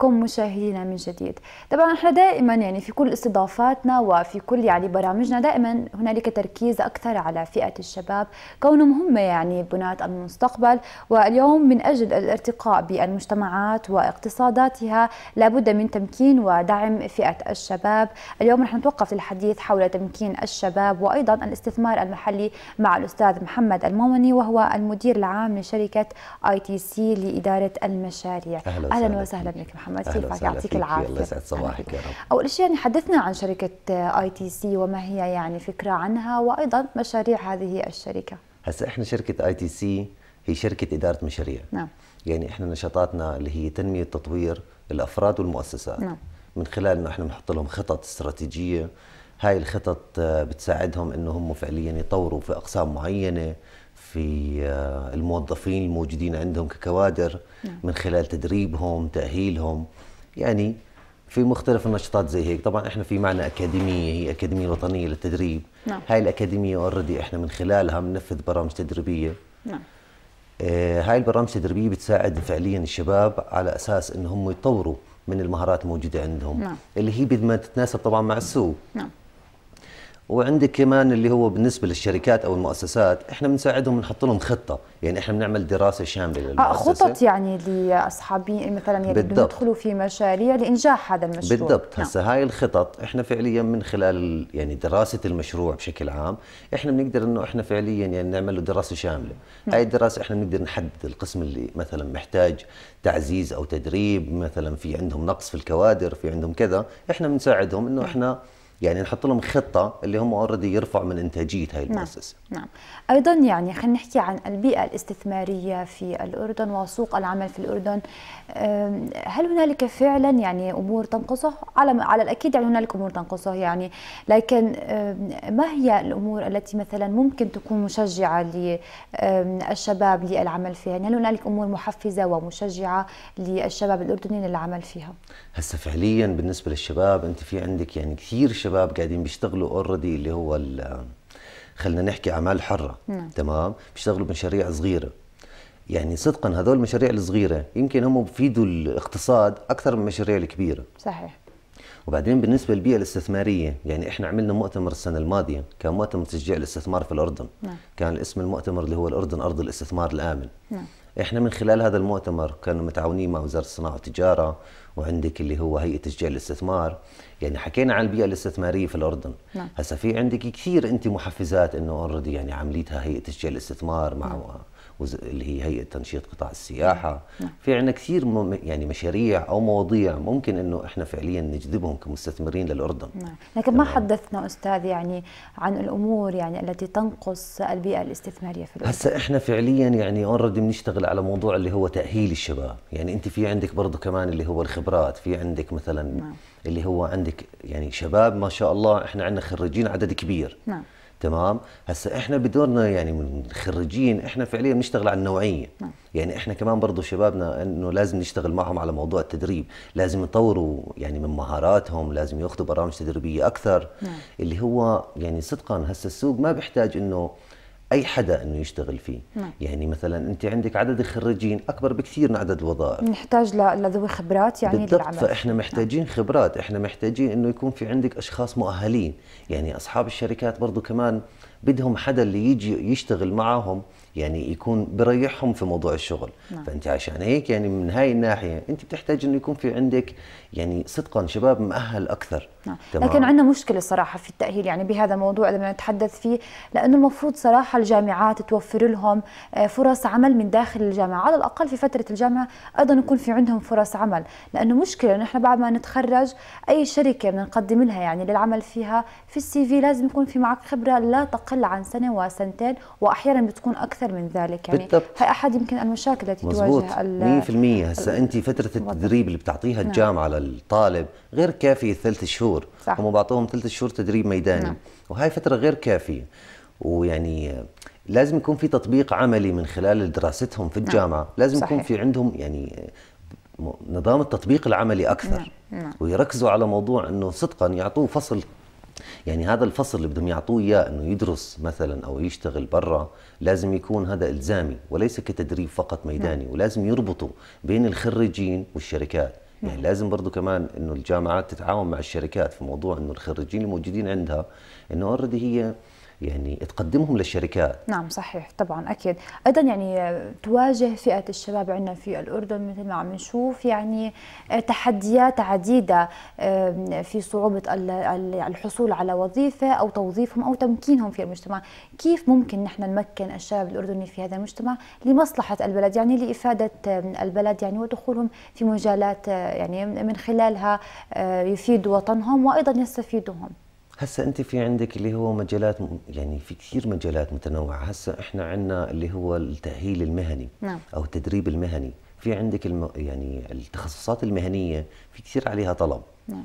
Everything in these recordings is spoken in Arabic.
بكم مشاهدينا من جديد طبعا احنا دائما يعني في كل استضافاتنا وفي كل يعني برامجنا دائما هنالك تركيز اكثر على فئه الشباب كونهم هم يعني بناة المستقبل واليوم من اجل الارتقاء بالمجتمعات واقتصاداتها لابد من تمكين ودعم فئه الشباب اليوم رح نتوقف للحديث حول تمكين الشباب وايضا الاستثمار المحلي مع الاستاذ محمد المومني وهو المدير العام لشركه اي تي سي لاداره المشاريع اهلا, أهلاً وسهلا بك محمد حماتي يعطيك العافيه الله يسعد صباحك يا رب اول شيء يعني حدثنا عن شركه اي تي سي وما هي يعني فكره عنها وايضا مشاريع هذه الشركه هسا احنا شركه اي تي سي هي شركه اداره مشاريع نعم يعني احنا نشاطاتنا اللي هي تنميه تطوير الافراد والمؤسسات نعم من خلال انه احنا بنحط لهم خطط استراتيجيه هاي الخطط آه، بتساعدهم انه هم فعليا يطوروا في اقسام معينه في آه، الموظفين الموجودين عندهم ككوادر نعم. من خلال تدريبهم تأهيلهم يعني في مختلف النشاطات زي هيك طبعا احنا في معنا اكاديميه هي اكاديميه وطنيه للتدريب نعم. هاي الاكاديميه اوريدي احنا من خلالها بننفذ برامج تدريبيه نعم آه هاي البرامج التدريبيه بتساعد فعليا الشباب على اساس ان هم يطوروا من المهارات الموجوده عندهم نعم. اللي هي بدها تتناسب طبعا مع السوق نعم وعندك كمان اللي هو بالنسبه للشركات او المؤسسات احنا بنساعدهم بنحط لهم خطه يعني احنا بنعمل دراسه شامله آه، للمؤسسه آه خطط يعني لاصحابي مثلا يعني بدهم يدخلوا في مشاريع لانجاح هذا المشروع بالضبط نعم. هاي الخطط احنا فعليا من خلال يعني دراسه المشروع بشكل عام احنا بنقدر انه احنا فعليا يعني نعمل له دراسه شامله نعم. هاي الدراسه احنا بنقدر نحدد القسم اللي مثلا محتاج تعزيز او تدريب مثلا في عندهم نقص في الكوادر في عندهم كذا احنا بنساعدهم انه نعم. احنا يعني نحط لهم خطه اللي هم اوريدي يرفعوا من انتاجيه هاي نعم، المؤسسه نعم. نعم ايضا يعني خلينا نحكي عن البيئه الاستثماريه في الاردن وسوق العمل في الاردن هل هنالك فعلا يعني امور تنقصه على على الاكيد يعني هنالك امور تنقصه يعني لكن ما هي الامور التي مثلا ممكن تكون مشجعه للشباب للعمل فيها يعني هل هنالك امور محفزه ومشجعه للشباب الاردني للعمل فيها هسه فعليا بالنسبه للشباب انت في عندك يعني كثير شباب شباب قاعدين بيشتغلوا اوريدي اللي هو خلينا نحكي اعمال حره نعم. تمام بيشتغلوا بمشاريع صغيره يعني صدقا هذول المشاريع الصغيره يمكن هم بفيدوا الاقتصاد اكثر من المشاريع الكبيره صحيح وبعدين بالنسبه للبيئه الاستثماريه يعني احنا عملنا مؤتمر السنه الماضيه كان مؤتمر تشجيع الاستثمار في الاردن نعم. كان اسم المؤتمر اللي هو الاردن ارض الاستثمار الامن نعم. احنا من خلال هذا المؤتمر كانوا متعاونين مع وزاره الصناعه والتجاره وعندك اللي هو هيئه تشجيع الاستثمار يعني حكينا عن البيئه الاستثماريه في الاردن نعم. هسه في عندك كثير انت محفزات انه اوريدي يعني عمليتها هيئه تشجيع الاستثمار مع نعم. اللي هي هيئه تنشيط قطاع السياحه نعم. نعم. في عندنا كثير يعني مشاريع او مواضيع ممكن انه احنا فعليا نجذبهم كمستثمرين للاردن نعم. لكن ما حدثنا استاذ يعني عن الامور يعني التي تنقص البيئه الاستثماريه في الاردن هسه احنا فعليا يعني اوريدي بنشتغل على موضوع اللي هو تاهيل الشباب يعني انت في عندك برضه كمان اللي هو الخبرات في عندك مثلا نعم. اللي هو عندك يعني شباب ما شاء الله احنا عندنا خريجين عدد كبير نعم تمام هسه احنا بدورنا يعني من خريجين احنا فعليا بنشتغل على النوعيه نعم. يعني احنا كمان برضه شبابنا انه لازم نشتغل معهم على موضوع التدريب لازم يطوروا يعني من مهاراتهم لازم ياخذوا برامج تدريبيه اكثر نعم. اللي هو يعني صدقا هسه السوق ما بيحتاج انه اي حدا انه يشتغل فيه نعم. يعني مثلا انت عندك عدد الخريجين اكبر بكثير من عدد الوظائف نحتاج لذوي خبرات يعني بالضبط للعمل فاحنا محتاجين نعم. خبرات احنا محتاجين انه يكون في عندك اشخاص مؤهلين يعني اصحاب الشركات برضو كمان بدهم حدا اللي يجي يشتغل معهم يعني يكون بريحهم في موضوع الشغل نعم. فانت عشان هيك يعني من هاي الناحيه انت بتحتاج انه يكون في عندك يعني صدقا شباب مؤهل اكثر نعم. لكن عندنا مشكله صراحه في التاهيل يعني بهذا الموضوع لما نتحدث فيه لانه المفروض صراحه الجامعات توفر لهم آه، فرص عمل من داخل الجامعه على الاقل في فتره الجامعه ايضا يكون في عندهم فرص عمل لانه مشكله نحن بعد ما نتخرج اي شركه بدنا نقدم لها يعني للعمل فيها في السي في لازم يكون في معك خبره لا تقل اقل عن سنه وسنتين واحيانا بتكون اكثر من ذلك يعني بالضبط. هي احد يمكن المشاكل التي مزبوط. تواجه 100% هسه انت فتره التدريب اللي بتعطيها نعم. الجامعه للطالب غير كافيه ثلاث شهور هم بعطوهم ثلاث شهور تدريب ميداني نعم. وهي فتره غير كافيه ويعني لازم يكون في تطبيق عملي من خلال دراستهم في نعم. الجامعه نعم. لازم صحيح. يكون في عندهم يعني نظام التطبيق العملي اكثر نعم. نعم. ويركزوا على موضوع انه صدقا يعطوه فصل يعني هذا الفصل اللي بدهم يعطوه اياه انه يدرس مثلا او يشتغل برا لازم يكون هذا الزامي وليس كتدريب فقط ميداني نعم. ولازم يربطوا بين الخريجين والشركات يعني نعم. يعني لازم برضه كمان انه الجامعات تتعاون مع الشركات في موضوع انه الخريجين الموجودين عندها انه اوريدي هي يعني تقدمهم للشركات نعم صحيح طبعا اكيد ايضا يعني آه، تواجه فئه الشباب عندنا في الاردن مثل ما عم نشوف يعني آه، تحديات عديده في صعوبه الحصول على وظيفه او توظيفهم او تمكينهم في المجتمع كيف ممكن نحن نمكن الشباب الاردني في هذا المجتمع لمصلحه البلد يعني لافاده البلد يعني ودخولهم في مجالات آه، يعني من خلالها يفيد وطنهم وايضا يستفيدوا هم هسا انت في عندك اللي هو مجالات يعني في كثير مجالات متنوعه هسا احنا عندنا اللي هو التاهيل المهني نعم. او التدريب المهني في عندك الم... يعني التخصصات المهنيه في كثير عليها طلب نعم.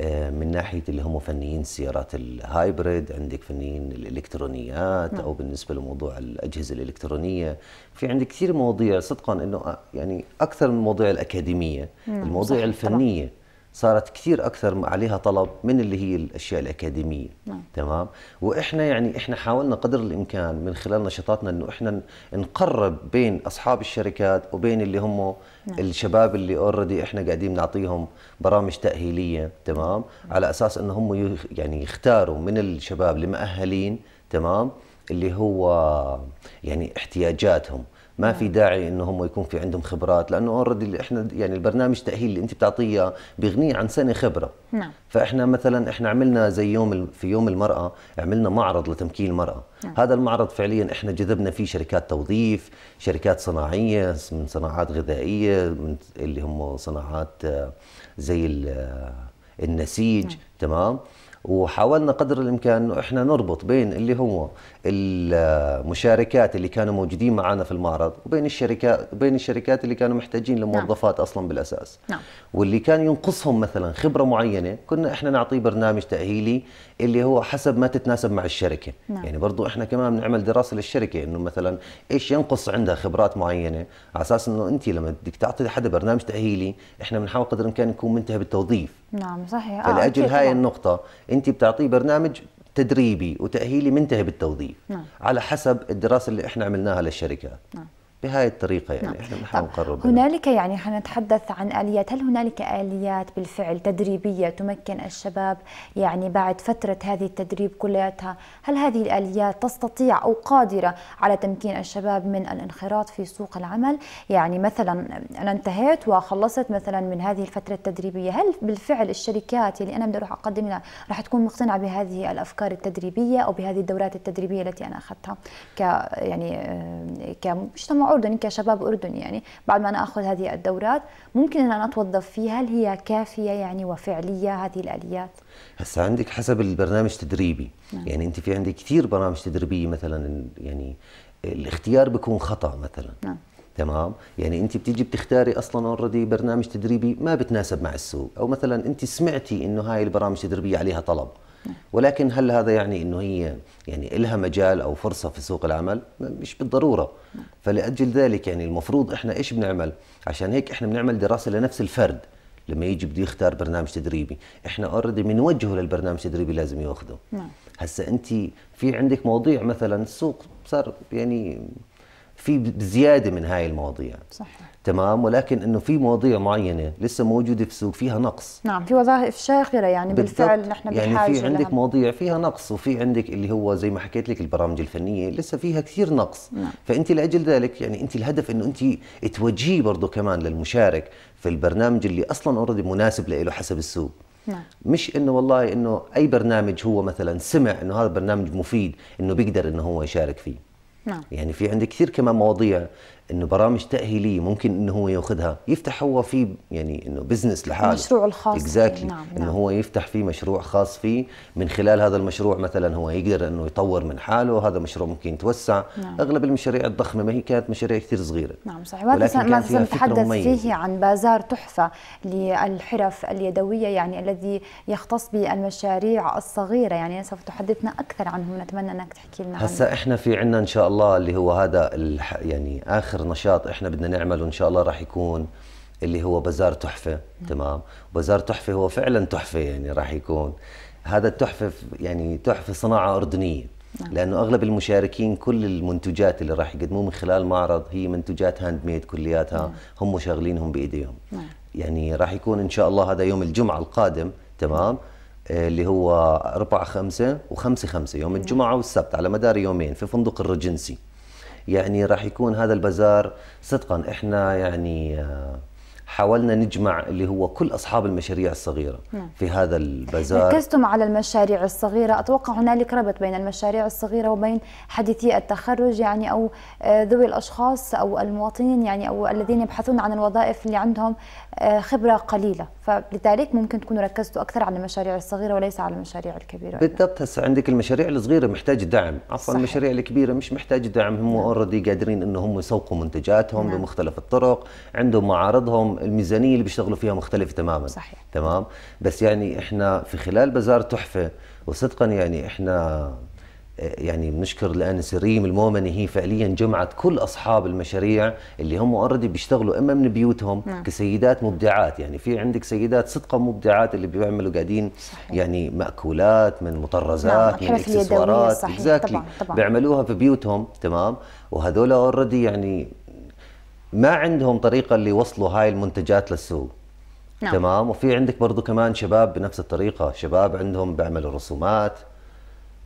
آه من ناحيه اللي هم فنيين السيارات الهايبريد عندك فنيين الالكترونيات نعم. او بالنسبه لموضوع الاجهزه الالكترونيه في عندك كثير مواضيع صدقا انه آه، يعني اكثر من المواضيع الاكاديميه نعم. المواضيع الفنيه طبعا. صارت كثير اكثر عليها طلب من اللي هي الاشياء الاكاديميه نعم. تمام واحنا يعني احنا حاولنا قدر الامكان من خلال نشاطاتنا انه احنا نقرب بين اصحاب الشركات وبين اللي هم نعم. الشباب اللي اوريدي احنا قاعدين نعطيهم برامج تاهيليه تمام نعم. على اساس ان هم يعني يختاروا من الشباب المؤهلين تمام اللي هو يعني احتياجاتهم ما في نعم. داعي انه هم يكون في عندهم خبرات لانه اوريدي احنا يعني البرنامج تاهيل اللي انت بتعطيه بيغنيه عن سنه خبره نعم فاحنا مثلا احنا عملنا زي يوم في يوم المراه عملنا معرض لتمكين المراه مم. نعم. هذا المعرض فعليا احنا جذبنا فيه شركات توظيف شركات صناعيه من صناعات غذائيه من اللي هم صناعات آه، زي آه، النسيج مم. نعم. تمام وحاولنا قدر الامكان انه احنا نربط بين اللي هو المشاركات اللي كانوا موجودين معنا في المعرض وبين الشركات وبين الشركات اللي كانوا محتاجين نعم. لموظفات نعم. اصلا بالاساس نعم. واللي كان ينقصهم مثلا خبره معينه كنا احنا نعطيه برنامج تاهيلي اللي هو حسب ما تتناسب مع الشركه نعم. يعني برضو احنا كمان بنعمل دراسه للشركه انه مثلا ايش ينقص عندها خبرات معينه على اساس انه انت لما بدك تعطي حدا برنامج تاهيلي احنا بنحاول قدر الامكان يكون منتهي بالتوظيف نعم صحيح آه، فلاجل آه هاي طبعا. النقطه انت بتعطيه برنامج تدريبي وتاهيلي منتهي بالتوظيف نعم. على حسب الدراسه اللي احنا عملناها للشركات نعم. بهاي الطريقه يعني نعم. احنا بنحاول نقرب هنالك يعني حنتحدث عن اليات هل هنالك اليات بالفعل تدريبيه تمكن الشباب يعني بعد فتره هذه التدريب كلياتها هل هذه الاليات تستطيع او قادره على تمكين الشباب من الانخراط في سوق العمل يعني مثلا انا انتهيت وخلصت مثلا من هذه الفتره التدريبيه هل بالفعل الشركات اللي انا بدي اروح اقدم لها راح تكون مقتنعه بهذه الافكار التدريبيه او بهذه الدورات التدريبيه التي انا اخذتها ك يعني آه، كمجتمع كأردن كشباب اردني يعني بعد ما أنا أخذ هذه الدورات ممكن أن أنا أتوظف فيها هل هي كافية يعني وفعلية هذه الآليات هسا عندك حسب البرنامج تدريبي نعم. يعني أنت في عندك كثير برامج تدريبية مثلا يعني الاختيار بيكون خطأ مثلا نعم. تمام يعني انت بتيجي بتختاري اصلا اوريدي برنامج تدريبي ما بتناسب مع السوق او مثلا انت سمعتي انه هاي البرامج التدريبيه عليها طلب ولكن هل هذا يعني انه هي يعني لها مجال او فرصه في سوق العمل؟ مش بالضروره فلاجل ذلك يعني المفروض احنا ايش بنعمل؟ عشان هيك احنا بنعمل دراسه لنفس الفرد لما يجي بده يختار برنامج تدريبي احنا اوريدي بنوجهه للبرنامج التدريبي لازم ياخذه نعم هسا انت في عندك مواضيع مثلا السوق صار يعني في بزياده من هاي المواضيع صحيح تمام ولكن انه في مواضيع معينه لسه موجوده في السوق فيها نقص نعم في وظائف شاغره يعني بالفعل نحن يعني بحاجه يعني في عندك لهم. مواضيع فيها نقص وفي عندك اللي هو زي ما حكيت لك البرامج الفنيه لسه فيها كثير نقص نعم. فانت لاجل ذلك يعني انت الهدف انه انت توجهيه برضه كمان للمشارك في البرنامج اللي اصلا اوريدي مناسب له حسب السوق نعم. مش انه والله انه اي برنامج هو مثلا سمع انه هذا برنامج مفيد انه بيقدر انه هو يشارك فيه نعم. يعني في عندي كثير كمان مواضيع انه برامج تاهيليه ممكن انه هو ياخذها يفتح هو في يعني انه بزنس لحاله مشروع الخاص exactly. نعم انه نعم. هو يفتح فيه مشروع خاص فيه من خلال هذا المشروع مثلا هو يقدر انه يطور من حاله هذا مشروع ممكن يتوسع نعم. اغلب المشاريع الضخمه ما هي كانت مشاريع كثير صغيره نعم صحيح ولكن ما نتحدث فيه عن بازار تحفه للحرف اليدويه يعني الذي يختص بالمشاريع الصغيره يعني سوف تحدثنا اكثر عنه نتمنى انك تحكي لنا هسه احنا في عندنا ان شاء الله اللي هو هذا يعني اخر اخر نشاط احنا بدنا نعمله ان شاء الله راح يكون اللي هو بازار تحفه تمام بازار تحفه هو فعلا تحفه يعني راح يكون هذا التحفه يعني تحفه صناعه اردنيه نعم. لانه اغلب المشاركين كل المنتجات اللي راح يقدموه من خلال معرض هي منتجات هاند ميد كلياتها نعم. هم شغلينهم بايديهم نعم. يعني راح يكون ان شاء الله هذا يوم الجمعه القادم تمام آه، اللي هو 4 5 و5 5 يوم الجمعه والسبت على مدار يومين في فندق الرجنسي يعني راح يكون هذا البزار صدقا احنا يعني آه، حاولنا نجمع اللي هو كل اصحاب المشاريع الصغيره نعم. في هذا البازار ركزتم على المشاريع الصغيره اتوقع هنالك ربط بين المشاريع الصغيره وبين حديثي التخرج يعني او آه، ذوي الاشخاص او المواطنين يعني او الذين يبحثون عن الوظائف اللي عندهم آه، خبره قليله فلذلك ممكن تكونوا ركزتوا اكثر على المشاريع الصغيره وليس على المشاريع الكبيره بالضبط هسه عندك المشاريع الصغيره محتاج دعم عفوا المشاريع الكبيره مش محتاج دعم هم اوريدي نعم. قادرين انهم يسوقوا منتجاتهم نعم. بمختلف الطرق عندهم معارضهم الميزانيه اللي بيشتغلوا فيها مختلفه تماما صحيح تمام بس يعني احنا في خلال بازار تحفه وصدقا يعني احنا يعني بنشكر الان سريم المؤمنه هي فعليا جمعت كل اصحاب المشاريع اللي هم اوريدي بيشتغلوا اما من بيوتهم نعم. كسيدات مبدعات يعني في عندك سيدات صدقا مبدعات اللي بيعملوا قاعدين يعني مأكولات من مطرزات نعم. من يعني اكسسوارات صحيح. طبعا. طبعا. بيعملوها في بيوتهم تمام وهذول اوريدي يعني ما عندهم طريقه اللي يوصلوا هاي المنتجات للسوق نعم. تمام وفي عندك برضو كمان شباب بنفس الطريقه شباب عندهم بيعملوا رسومات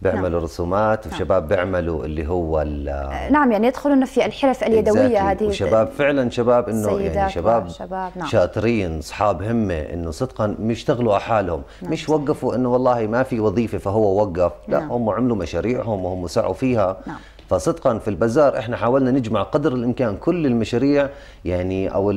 بيعملوا نعم. رسومات نعم. وشباب بيعملوا اللي هو أه، نعم يعني يدخلون في الحرف اليدويه هذه وشباب فعلا شباب انه يعني شباب, شباب نعم. شاطرين اصحاب همه انه صدقا بيشتغلوا على حالهم نعم. مش وقفوا انه والله ما في وظيفه فهو وقف لا نعم. هم عملوا مشاريعهم وهم سعوا فيها نعم. فصدقا في البزار احنا حاولنا نجمع قدر الامكان كل المشاريع يعني او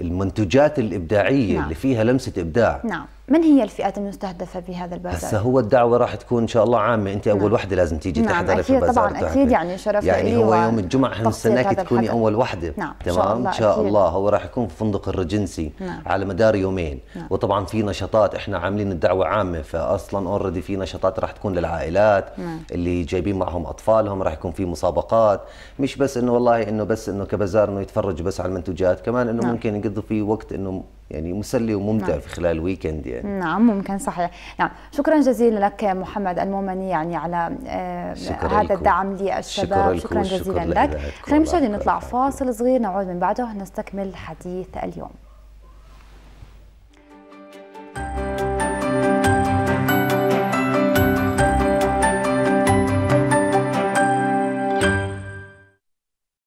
المنتجات الابداعيه نعم. اللي فيها لمسه ابداع نعم. من هي الفئات المستهدفة بهذا البازار؟ هسه هو الدعوة راح تكون إن شاء الله عامة، أنت أول نعم. وحدة لازم تيجي نعم تحضري في البازار طبعا أكيد يعني شرف يعني هو يوم الجمعة هنستناك تكوني الحضر. أول وحدة نعم تمام؟ إن شاء الله, الله هو راح يكون في فندق الرجنسي نعم. على مدار يومين، نعم. وطبعا في نشاطات احنا عاملين الدعوة عامة فأصلا أوريدي في نشاطات راح تكون للعائلات نعم. اللي جايبين معهم أطفالهم راح يكون في مسابقات، مش بس إنه والله إنه بس إنه كبازار إنه يتفرج بس على المنتوجات، كمان إنه نعم. ممكن يقضوا فيه وقت إنه يعني مسلي وممتع نعم. في خلال الويكند يعني نعم ممكن صحيح نعم شكرا جزيلا لك محمد المومني يعني على آه، هذا لكم. الدعم للشباب شكرا, شكرا جزيلا لك خلينا نطلع فاصل صغير نعود من بعده نستكمل حديث اليوم